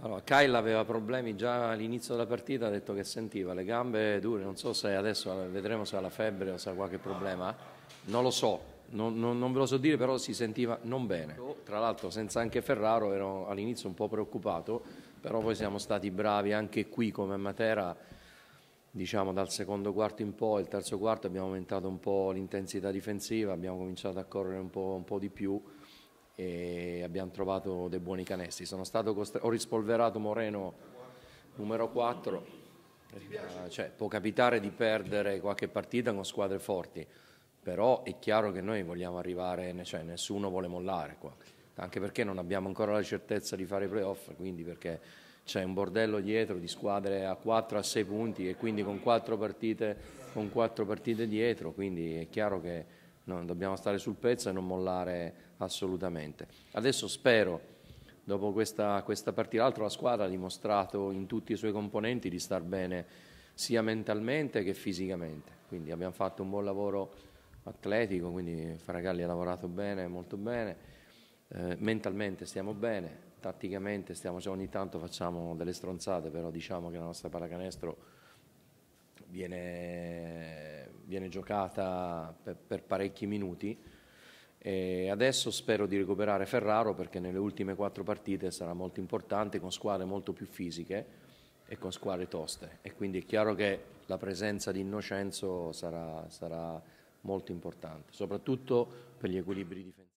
Allora, Kyle aveva problemi già all'inizio della partita, ha detto che sentiva le gambe dure, non so se adesso eh, vedremo se ha la febbre o se ha qualche problema, non lo so, non, non, non ve lo so dire, però si sentiva non bene. Tra l'altro senza anche Ferraro ero all'inizio un po' preoccupato, però poi siamo stati bravi anche qui come Matera, diciamo dal secondo quarto in poi, il terzo quarto abbiamo aumentato un po' l'intensità difensiva, abbiamo cominciato a correre un po', un po di più e abbiamo trovato dei buoni canestri. Sono stato ho rispolverato Moreno numero 4. Eh, cioè, può capitare di perdere qualche partita con squadre forti, però è chiaro che noi vogliamo arrivare, cioè nessuno vuole mollare qua, anche perché non abbiamo ancora la certezza di fare i playoff, quindi perché c'è un bordello dietro di squadre a 4 a 6 punti e quindi con 4 partite, con 4 partite dietro, quindi è chiaro che No, dobbiamo stare sul pezzo e non mollare assolutamente. Adesso spero, dopo questa, questa partita, l'altro la squadra ha dimostrato in tutti i suoi componenti di star bene sia mentalmente che fisicamente, quindi abbiamo fatto un buon lavoro atletico, quindi Faragalli ha lavorato bene, molto bene, eh, mentalmente stiamo bene, tatticamente stiamo, cioè ogni tanto facciamo delle stronzate, però diciamo che la nostra pallacanestro viene viene giocata per, per parecchi minuti. E adesso spero di recuperare Ferraro perché nelle ultime quattro partite sarà molto importante con squadre molto più fisiche e con squadre toste e quindi è chiaro che la presenza di Innocenzo sarà, sarà molto importante, soprattutto per gli equilibri difensivi.